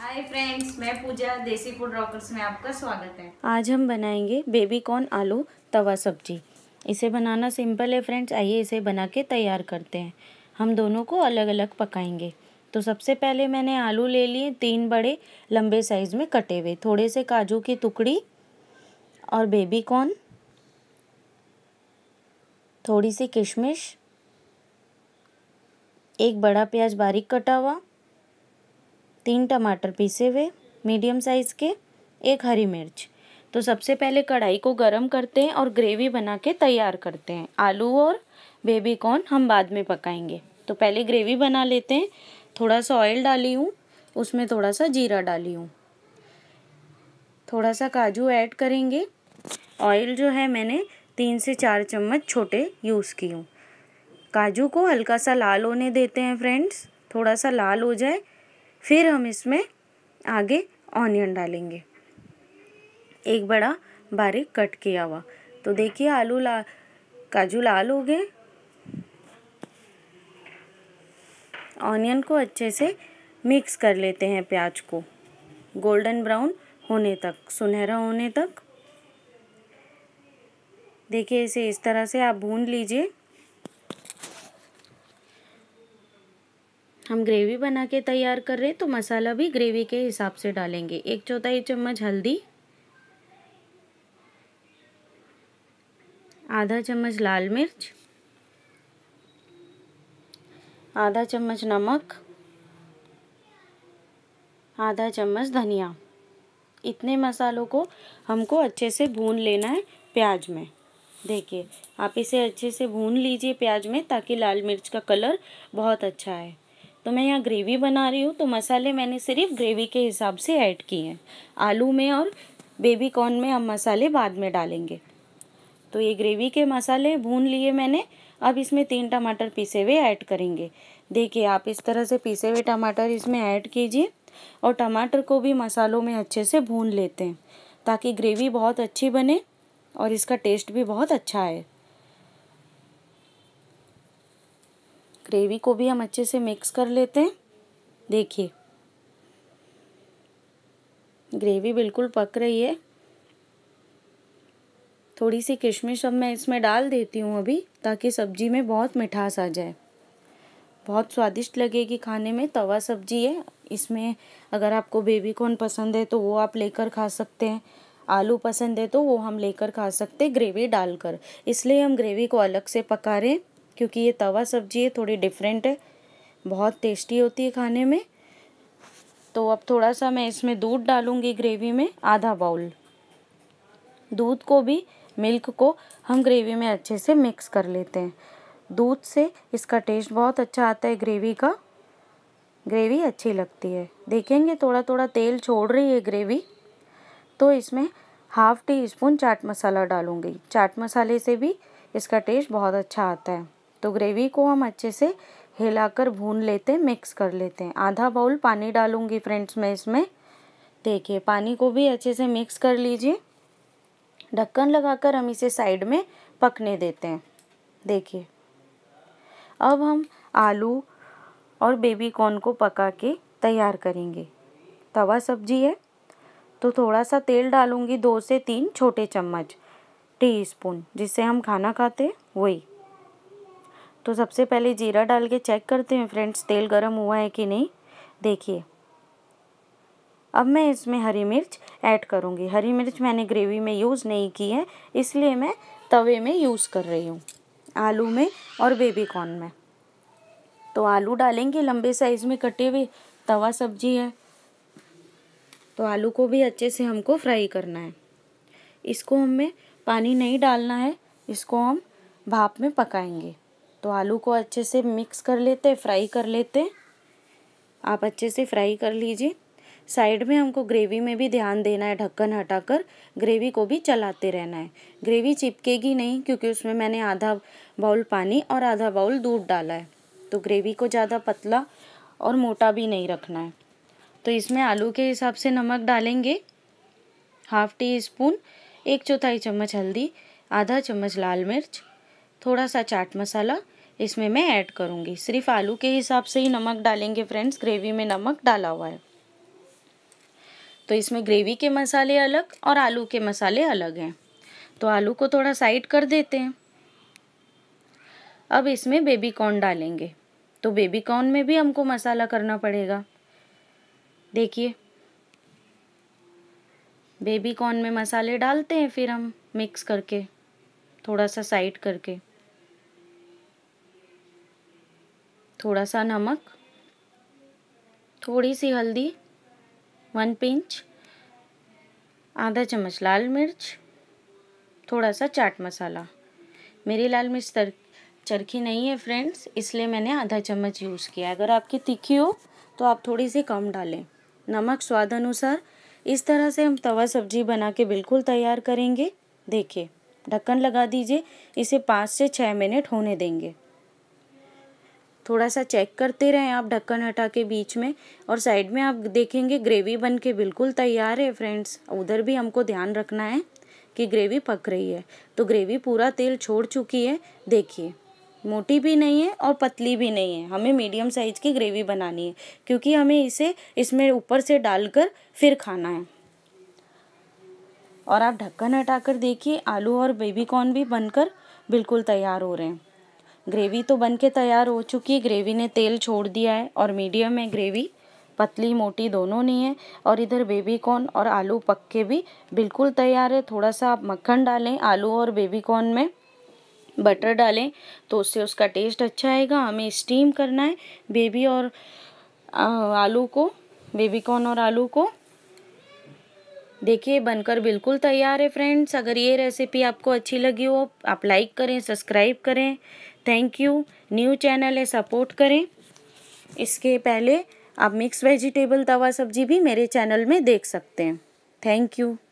hi friends मैं पूजा देसी food rockers में आपका स्वागत है आज हम बनाएंगे बेबी कॉर्न आलू तवा सब्जी इसे बनाना सिंपल है फ्रेंड्स आइए इसे बना के तैयार करते हैं हम दोनों को अलग अलग पकाएंगे तो सबसे पहले मैंने आलू ले लिए तीन बड़े लंबे साइज़ में कटे हुए थोड़े से काजू की टुकड़ी और बेबी कॉर्न थोड़ी सी किशमिश एक बड़ा प्याज बारीक कटा हुआ तीन टमाटर पीसे हुए मीडियम साइज़ के एक हरी मिर्च तो सबसे पहले कढ़ाई को गर्म करते हैं और ग्रेवी बना के तैयार करते हैं आलू और बेबी कॉर्न हम बाद में पकाएंगे तो पहले ग्रेवी बना लेते हैं थोड़ा सा ऑयल डाली हूँ उसमें थोड़ा सा जीरा डाली हूँ थोड़ा सा काजू ऐड करेंगे ऑयल जो है मैंने तीन से चार चम्मच छोटे यूज़ की हूँ काजू को हल्का सा लाल होने देते हैं फ्रेंड्स थोड़ा सा लाल हो जाए फिर हम इसमें आगे ऑनियन डालेंगे एक बड़ा बारीक कट किया हुआ तो देखिए आलू ला काजू लाल हो गए ऑनियन को अच्छे से मिक्स कर लेते हैं प्याज को गोल्डन ब्राउन होने तक सुनहरा होने तक देखिए इसे इस तरह से आप भून लीजिए हम ग्रेवी बना के तैयार कर रहे हैं तो मसाला भी ग्रेवी के हिसाब से डालेंगे एक चौथाई चम्मच हल्दी आधा चम्मच लाल मिर्च आधा चम्मच नमक आधा चम्मच धनिया इतने मसालों को हमको अच्छे से भून लेना है प्याज में देखिए आप इसे अच्छे से भून लीजिए प्याज में ताकि लाल मिर्च का कलर बहुत अच्छा है तो मैं यहाँ ग्रेवी बना रही हूँ तो मसाले मैंने सिर्फ ग्रेवी के हिसाब से ऐड किए हैं आलू में और बेबी कॉर्न में हम मसाले बाद में डालेंगे तो ये ग्रेवी के मसाले भून लिए मैंने अब इसमें तीन टमाटर पीसे हुए ऐड करेंगे देखिए आप इस तरह से पीसे हुए टमाटर इसमें ऐड कीजिए और टमाटर को भी मसालों में अच्छे से भून लेते हैं ताकि ग्रेवी बहुत अच्छी बने और इसका टेस्ट भी बहुत अच्छा है ग्रेवी को भी हम अच्छे से मिक्स कर लेते हैं देखिए ग्रेवी बिल्कुल पक रही है थोड़ी सी किशमिश अब मैं इसमें डाल देती हूँ अभी ताकि सब्जी में बहुत मिठास आ जाए बहुत स्वादिष्ट लगेगी खाने में तवा सब्जी है इसमें अगर आपको बेबी कॉर्न पसंद है तो वो आप लेकर खा सकते हैं आलू पसंद है तो वो हम लेकर खा सकते ग्रेवी डालकर इसलिए हम ग्रेवी को अलग से पका रहे हैं क्योंकि ये तवा सब्जी है थोड़ी डिफरेंट है बहुत टेस्टी होती है खाने में तो अब थोड़ा सा मैं इसमें दूध डालूँगी ग्रेवी में आधा बाउल दूध को भी मिल्क को हम ग्रेवी में अच्छे से मिक्स कर लेते हैं दूध से इसका टेस्ट बहुत अच्छा आता है ग्रेवी का ग्रेवी अच्छी लगती है देखेंगे थोड़ा थोड़ा तेल छोड़ रही है ग्रेवी तो इसमें half teaspoon chaat masala डालूँगी चाट मसाले से भी इसका टेस्ट बहुत अच्छा आता है तो ग्रेवी को हम अच्छे से हिलाकर भून लेते हैं मिक्स कर लेते हैं आधा बाउल पानी डालूंगी फ्रेंड्स मैं इसमें देखिए पानी को भी अच्छे से मिक्स कर लीजिए ढक्कन लगाकर हम इसे साइड में पकने देते हैं देखिए अब हम आलू और बेबी कॉर्न को पका के तैयार करेंगे तवा सब्जी है तो थोड़ा सा तेल डालूंगी दो से तीन छोटे चम्मच टी स्पून जिससे हम खाना खाते वही तो सबसे पहले जीरा डाल के चेक करते हैं फ्रेंड्स तेल गर्म हुआ है कि नहीं देखिए अब मैं इसमें हरी मिर्च ऐड करूँगी हरी मिर्च मैंने ग्रेवी में यूज़ नहीं की है इसलिए मैं तवे में यूज़ कर रही हूँ आलू में और बेबी कॉर्न में तो आलू डालेंगे लंबे साइज़ में कटे हुए तवा सब्जी है तो आलू को भी अच्छे से हमको फ्राई करना है इसको हमें पानी नहीं डालना है इसको हम भाप में पकाएंगे तो आलू को अच्छे से मिक्स कर लेते फ्राई कर लेते आप अच्छे से फ्राई कर लीजिए साइड में हमको ग्रेवी में भी ध्यान देना है ढक्कन हटाकर ग्रेवी को भी चलाते रहना है ग्रेवी चिपकेगी नहीं क्योंकि उसमें मैंने आधा बाउल पानी और आधा बाउल दूध डाला है तो ग्रेवी को ज़्यादा पतला और मोटा भी नहीं रखना है तो इसमें आलू के हिसाब से नमक डालेंगे हाफ टी स्पून एक चौथाई चम्मच हल्दी आधा चम्मच लाल मिर्च थोड़ा सा चाट मसाला इसमें मैं ऐड करूँगी सिर्फ आलू के हिसाब से ही नमक डालेंगे फ्रेंड्स ग्रेवी में नमक डाला हुआ है तो इसमें ग्रेवी के मसाले अलग और आलू के मसाले अलग हैं तो आलू को थोड़ा साइड कर देते हैं अब इसमें बेबी कॉर्न डालेंगे तो बेबी कॉर्न में भी हमको मसाला करना पड़ेगा देखिए बेबी कॉर्न में मसाले डालते हैं फिर हम मिक्स करके थोड़ा सा साइड करके थोड़ा सा नमक थोड़ी सी हल्दी वन पिंच आधा चम्मच लाल मिर्च थोड़ा सा चाट मसाला मेरी लाल मिर्च तर चरखी नहीं है फ्रेंड्स इसलिए मैंने आधा चम्मच यूज़ किया अगर आपकी तीखी हो तो आप थोड़ी सी कम डालें नमक स्वाद अनुसार इस तरह से हम तवा सब्जी बना के बिल्कुल तैयार करेंगे देखिए ढक्कन लगा दीजिए इसे पाँच से छः मिनट होने देंगे थोड़ा सा चेक करते रहें आप ढक्कन हटा के बीच में और साइड में आप देखेंगे ग्रेवी बन के बिल्कुल तैयार है फ्रेंड्स उधर भी हमको ध्यान रखना है कि ग्रेवी पक रही है तो ग्रेवी पूरा तेल छोड़ चुकी है देखिए मोटी भी नहीं है और पतली भी नहीं है हमें मीडियम साइज़ की ग्रेवी बनानी है क्योंकि हमें इसे इसमें ऊपर से डालकर फिर खाना है और आप ढक्कन हटाकर देखिए आलू और बेबी कॉर्न भी बनकर बिल्कुल तैयार हो रहे हैं ग्रेवी तो बन के तैयार हो चुकी है ग्रेवी ने तेल छोड़ दिया है और मीडियम है ग्रेवी पतली मोटी दोनों नहीं है और इधर बेबी कॉर्न और आलू पक के भी बिल्कुल तैयार है थोड़ा सा आप मक्खन डालें आलू और बेबी कॉर्न में बटर डालें तो उससे उसका टेस्ट अच्छा आएगा हमें स्टीम करना है बेबी और आलू को बेबी कॉर्न और आलू को देखिए बनकर बिल्कुल तैयार है फ्रेंड्स अगर ये रेसिपी आपको अच्छी लगी हो आप लाइक करें सब्सक्राइब करें थैंक यू न्यू चैनल है सपोर्ट करें इसके पहले आप मिक्स वेजिटेबल तवा सब्जी भी मेरे चैनल में देख सकते हैं थैंक यू